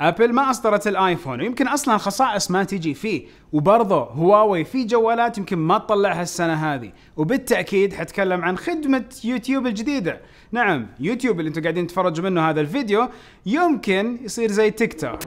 ابل ما اصدرت الايفون ويمكن اصلا خصائص ما تجي فيه وبرضه هواوي في جوالات يمكن ما تطلعها السنه هذه وبالتاكيد حتكلم عن خدمه يوتيوب الجديده نعم يوتيوب اللي انتم قاعدين تتفرجوا منه هذا الفيديو يمكن يصير زي تيك توك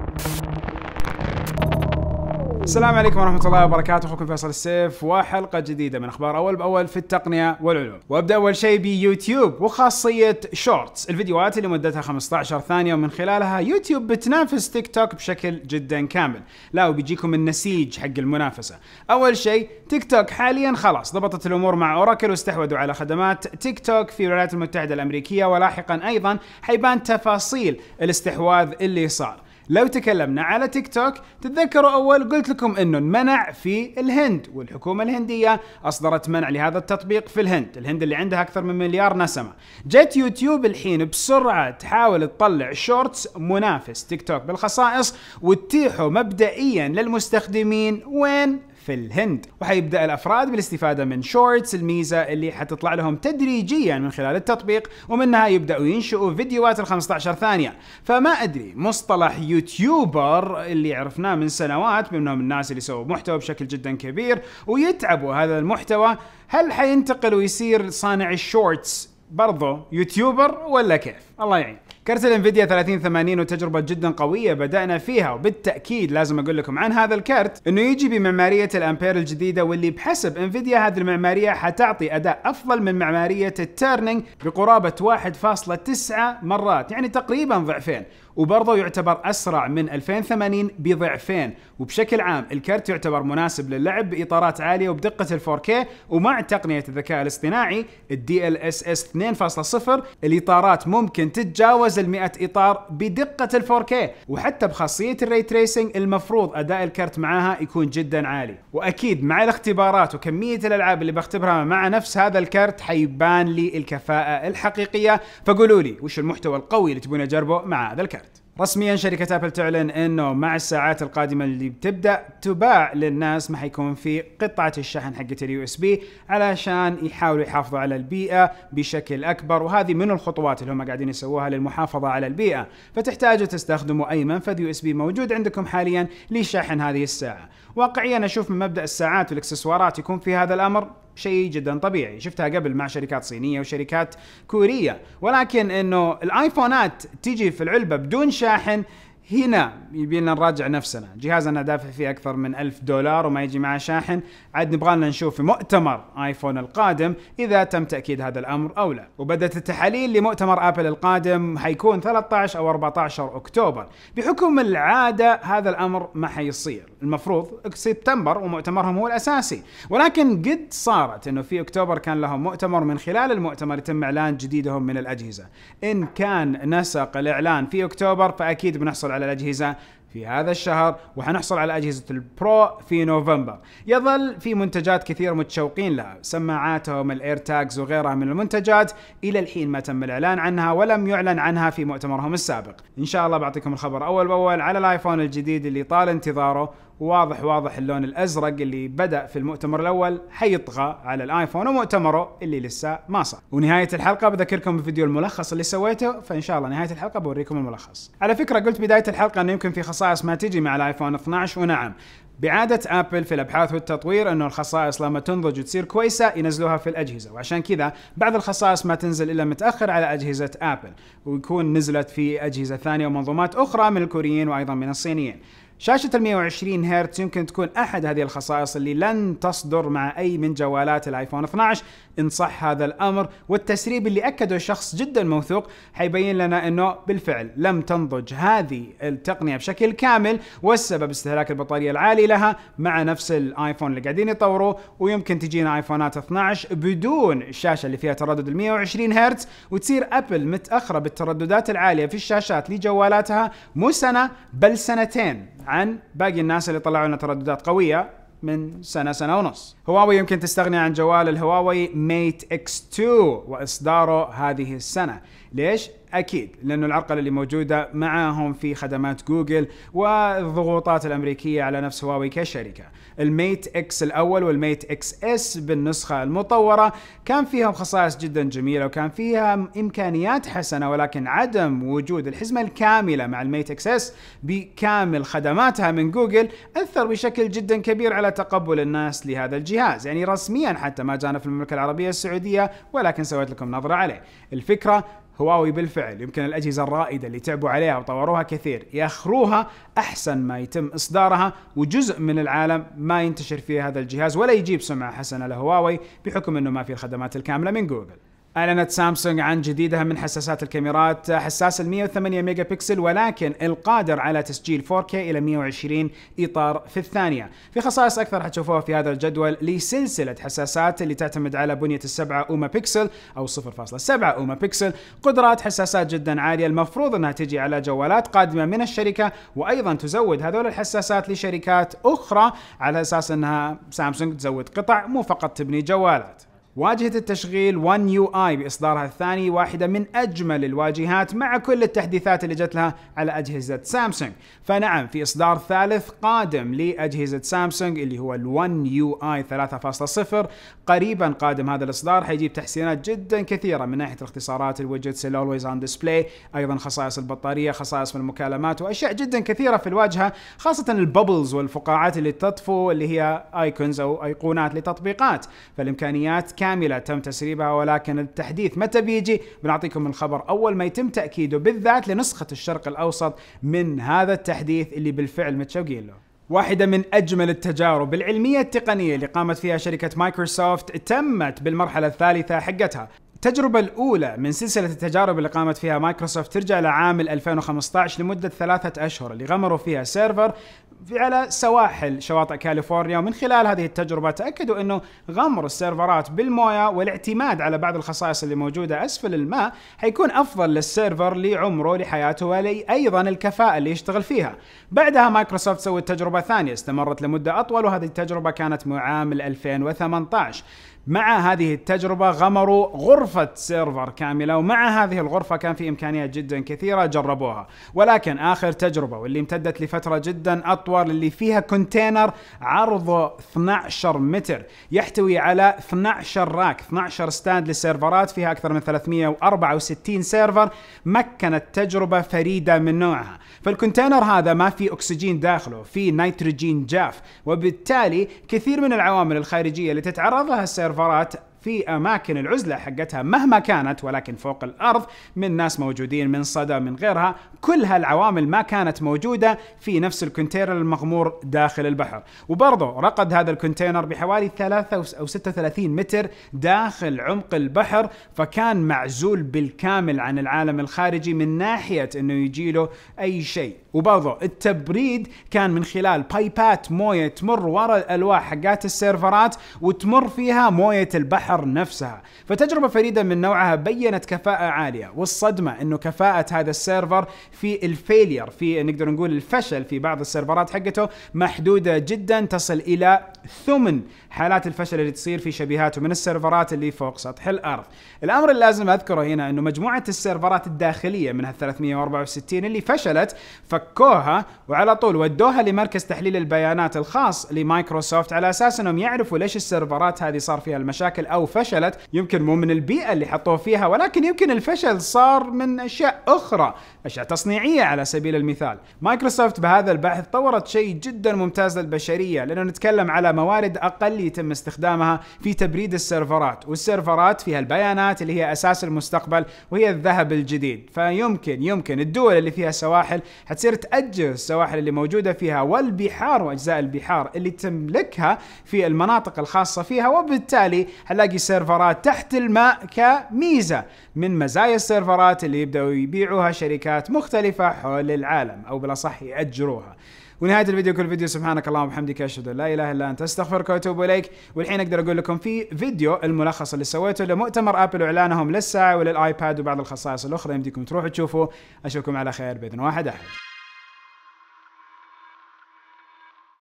السلام عليكم ورحمة الله وبركاته، اخوكم فيصل السيف وحلقة جديدة من اخبار اول باول في التقنية والعلوم، وابدا اول شيء بيوتيوب وخاصية شورتس، الفيديوهات اللي مدتها 15 ثانية ومن خلالها يوتيوب بتنافس تيك توك بشكل جدا كامل، لا وبيجيكم النسيج حق المنافسة، أول شيء تيك توك حاليا خلاص ضبطت الامور مع اوراكل واستحوذوا على خدمات تيك توك في الولايات المتحدة الامريكية ولاحقا ايضا حيبان تفاصيل الاستحواذ اللي صار. لو تكلمنا على تيك توك تتذكروا اول قلت لكم انه منع في الهند والحكومه الهنديه اصدرت منع لهذا التطبيق في الهند، الهند اللي عندها اكثر من مليار نسمه. جت يوتيوب الحين بسرعه تحاول تطلع شورتس منافس تيك توك بالخصائص وتتيحه مبدئيا للمستخدمين وين في الهند وحيبدأ الأفراد بالاستفادة من شورتس الميزة اللي حتطلع لهم تدريجيا من خلال التطبيق ومنها يبدأوا ينشئوا فيديوهات ال 15 ثانية فما أدري مصطلح يوتيوبر اللي عرفناه من سنوات منهم الناس اللي يسووا محتوى بشكل جدا كبير ويتعبوا هذا المحتوى هل حينتقل ويصير صانع الشورتس برضه يوتيوبر ولا كيف؟ الله يعين كرت الانفيديا 3080 وتجربة جدا قوية بدأنا فيها وبالتأكيد لازم أقول لكم عن هذا الكرت إنه يجي بمعمارية الأمبير الجديدة واللي بحسب انفيديا هذه المعمارية حتعطي أداء أفضل من معمارية التيرنينج بقرابة 1.9 مرات يعني تقريبا ضعفين وبرضه يعتبر أسرع من 2080 بضعفين وبشكل عام الكرت يعتبر مناسب للعب بإطارات عالية وبدقة ال 4K ومع تقنية الذكاء الاصطناعي ال DLSS 2.0 الإطارات ممكن تتجاوز ال 100 اطار بدقه ال 4K وحتى بخاصيه الري تريسنج المفروض اداء الكرت معاها يكون جدا عالي واكيد مع الاختبارات وكميه الالعاب اللي بختبرها مع نفس هذا الكرت حيبان لي الكفاءه الحقيقيه فقولوا لي وش المحتوى القوي اللي تبون اجربه مع هذا الكرت رسميا شركة ابل تعلن انه مع الساعات القادمة اللي بتبدا تباع للناس ما حيكون في قطعة الشحن حقت اليو اس بي علشان يحاولوا يحافظوا على البيئة بشكل اكبر وهذه من الخطوات اللي هم قاعدين يسووها للمحافظة على البيئة فتحتاجوا تستخدموا اي منفذ يو اس بي موجود عندكم حاليا لشحن هذه الساعة واقعيا اشوف من مبدا الساعات والاكسسوارات يكون في هذا الامر شيء جدا طبيعي شفتها قبل مع شركات صينيه وشركات كوريه ولكن انه الايفونات تيجي في العلبه بدون شاحن هنا يبينا نراجع نفسنا جهازنا دافع فيه اكثر من ألف دولار وما يجي معه شاحن عاد نبغى لنا نشوف في مؤتمر ايفون القادم اذا تم تاكيد هذا الامر او لا وبدات التحاليل لمؤتمر ابل القادم حيكون 13 او 14 اكتوبر بحكم العاده هذا الامر ما حيصير المفروض سبتمبر ومؤتمرهم هو الاساسي ولكن قد صارت انه في اكتوبر كان لهم مؤتمر من خلال المؤتمر يتم اعلان جديدهم من الاجهزه ان كان نسق الاعلان في اكتوبر فاكيد بنحصل على الأجهزة في هذا الشهر وحنحصل على أجهزة البرو في نوفمبر يظل في منتجات كثير متشوقين لها سماعاتهم الاير تاجز وغيرها من المنتجات إلى الحين ما تم الإعلان عنها ولم يعلن عنها في مؤتمرهم السابق إن شاء الله بعطيكم الخبر أول بأول على الآيفون الجديد اللي طال انتظاره واضح واضح اللون الازرق اللي بدا في المؤتمر الاول حيطغى على الايفون ومؤتمره اللي لسه ما صار ونهايه الحلقه بذكركم بفيديو الملخص اللي سويته فان شاء الله نهايه الحلقه بوريكم الملخص على فكره قلت بدايه الحلقه انه يمكن في خصائص ما تجي مع الايفون 12 ونعم بعادة ابل في الابحاث والتطوير انه الخصائص لما تنضج وتصير كويسة ينزلوها في الاجهزة وعشان كذا بعض الخصائص ما تنزل الا متأخر على اجهزة ابل ويكون نزلت في اجهزة ثانية ومنظومات اخرى من الكوريين وايضا من الصينيين شاشة ال 120 هرتز يمكن تكون أحد هذه الخصائص اللي لن تصدر مع أي من جوالات الايفون 12 إن صح هذا الأمر والتسريب اللي أكده شخص جدا موثوق حيبين لنا أنه بالفعل لم تنضج هذه التقنية بشكل كامل والسبب استهلاك البطارية العالي لها مع نفس الآيفون اللي قاعدين يطوروه ويمكن تجينا آيفونات 12 بدون الشاشة اللي فيها تردد ال 120 هرتز وتصير أبل متأخرة بالترددات العالية في الشاشات لجوالاتها مو سنة بل سنتين عن باقي الناس اللي طلعوا لنا ترددات قوية من سنة سنة ونص هواوي يمكن تستغني عن جوال الهواوي ميت اكس 2 واصداره هذه السنة ليش؟ اكيد لانه العرقله اللي موجوده معاهم في خدمات جوجل والضغوطات الامريكيه على نفس هواوي كشركه. الميت اكس الاول والميت اكس اس بالنسخه المطوره كان فيهم خصائص جدا جميله وكان فيها امكانيات حسنه ولكن عدم وجود الحزمه الكامله مع الميت اكس اس بكامل خدماتها من جوجل اثر بشكل جدا كبير على تقبل الناس لهذا الجهاز، يعني رسميا حتى ما جانا في المملكه العربيه السعوديه ولكن سويت لكم نظره عليه. الفكره هواوي بالفعل يمكن الأجهزة الرائدة اللي تعبوا عليها وطوروها كثير ياخروها أحسن ما يتم إصدارها وجزء من العالم ما ينتشر فيه هذا الجهاز ولا يجيب سمعة حسنة لهواوي بحكم أنه ما في الخدمات الكاملة من جوجل أعلنت سامسونج عن جديدها من حساسات الكاميرات حساس ال 108 ميجا بكسل ولكن القادر على تسجيل 4K إلى 120 إطار في الثانية في خصائص أكثر حتشوفوها في هذا الجدول لسلسلة حساسات اللي تعتمد على بنية السبعة أوما بكسل أو 0.7 أوما بكسل قدرات حساسات جدا عالية المفروض أنها تجي على جوالات قادمة من الشركة وأيضا تزود هذول الحساسات لشركات أخرى على أساس أنها سامسونج تزود قطع مو فقط تبني جوالات واجهة التشغيل One UI بإصدارها الثاني واحدة من أجمل الواجهات مع كل التحديثات اللي جت لها على أجهزة سامسونج فنعم في إصدار ثالث قادم لأجهزة سامسونج اللي هو One يو آي 3.0 قريبا قادم هذا الإصدار حيجيب تحسينات جدا كثيرة من ناحية الاختصارات الويدجتس الأولويز أون ديسبلاي أيضا خصائص البطارية خصائص في المكالمات وأشياء جدا كثيرة في الواجهة خاصة الببلز والفقاعات اللي تطفو اللي هي ايكونز أو أيقونات لتطبيقات فالإمكانيات كاملة تم تسريبها ولكن التحديث متى بيجي بنعطيكم الخبر أول ما يتم تأكيده بالذات لنسخة الشرق الأوسط من هذا التحديث اللي بالفعل متشوقين له واحدة من أجمل التجارب العلمية التقنية اللي قامت فيها شركة مايكروسوفت تمت بالمرحلة الثالثة حقتها التجربة الأولى من سلسلة التجارب اللي قامت فيها مايكروسوفت ترجع لعام 2015 لمدة ثلاثة أشهر اللي غمروا فيها سيرفر في على سواحل شواطئ كاليفورنيا ومن خلال هذه التجربة تأكدوا أنه غمر السيرفرات بالموية والاعتماد على بعض الخصائص اللي موجودة أسفل الماء حيكون أفضل للسيرفر لعمره لحياته ايضا الكفاءة اللي يشتغل فيها بعدها مايكروسوفت سوت تجربة ثانية استمرت لمدة أطول وهذه التجربة كانت من عام 2018 مع هذه التجربة غمروا غرفة سيرفر كاملة ومع هذه الغرفة كان في إمكانيات جدا كثيرة جربوها ولكن آخر تجربة واللي امتدت لفترة جدا أطول اللي فيها كونتينر عرضه 12 متر يحتوي على 12 راك 12 ستاند للسيرفرات فيها أكثر من 364 سيرفر مكنت تجربة فريدة من نوعها فالكونتينر هذا ما في أكسجين داخله في نيتروجين جاف وبالتالي كثير من العوامل الخارجية اللي تتعرض لها السيرفر سيرفرات في اماكن العزله حقتها مهما كانت ولكن فوق الارض من ناس موجودين من صدى من غيرها كل هالعوامل ما كانت موجوده في نفس الكونتينر المغمور داخل البحر وبرضه رقد هذا الكونتينر بحوالي 3 او 36 متر داخل عمق البحر فكان معزول بالكامل عن العالم الخارجي من ناحيه انه يجيله اي شيء وبرضه التبريد كان من خلال بايبات مويه تمر ورا الالواح حقات السيرفرات وتمر فيها مويه البحر نفسها، فتجربه فريده من نوعها بينت كفاءه عاليه، والصدمه انه كفاءه هذا السيرفر في الفيلير في نقدر نقول الفشل في بعض السيرفرات حقته محدوده جدا تصل الى ثمن حالات الفشل اللي تصير في شبيهاته من السيرفرات اللي فوق سطح الارض. الامر اللي لازم اذكره هنا انه مجموعه السيرفرات الداخليه من ال 364 اللي فشلت فكوها وعلى طول ودوها لمركز تحليل البيانات الخاص لمايكروسوفت على اساس انهم يعرفوا ليش السيرفرات هذه صار فيها المشاكل او فشلت يمكن مو من البيئه اللي حطوه فيها ولكن يمكن الفشل صار من اشياء اخرى اشياء تصنيعيه على سبيل المثال مايكروسوفت بهذا البحث طورت شيء جدا ممتاز للبشريه لانه نتكلم على موارد اقل يتم استخدامها في تبريد السيرفرات والسيرفرات فيها البيانات اللي هي اساس المستقبل وهي الذهب الجديد فيمكن يمكن الدول اللي فيها سواحل حتصير تقدر تأجر السواحل اللي موجودة فيها والبحار وأجزاء البحار اللي تملكها في المناطق الخاصة فيها وبالتالي هلاقي سيرفرات تحت الماء كميزة من مزايا السيرفرات اللي يبدأوا يبيعوها شركات مختلفة حول العالم أو بالأصح يأجروها ونهايه الفيديو كل فيديو سبحانك اللهم وبحمدك اشهد ان لا اله الا انت استغفرك واتوب اليك والحين اقدر اقول لكم في فيديو الملخص اللي سويته لمؤتمر ابل واعلانهم للساعه وللايباد وبعض الخصائص الاخرى يمديكم تروحوا تشوفوا اشوفكم على خير باذن واحد احد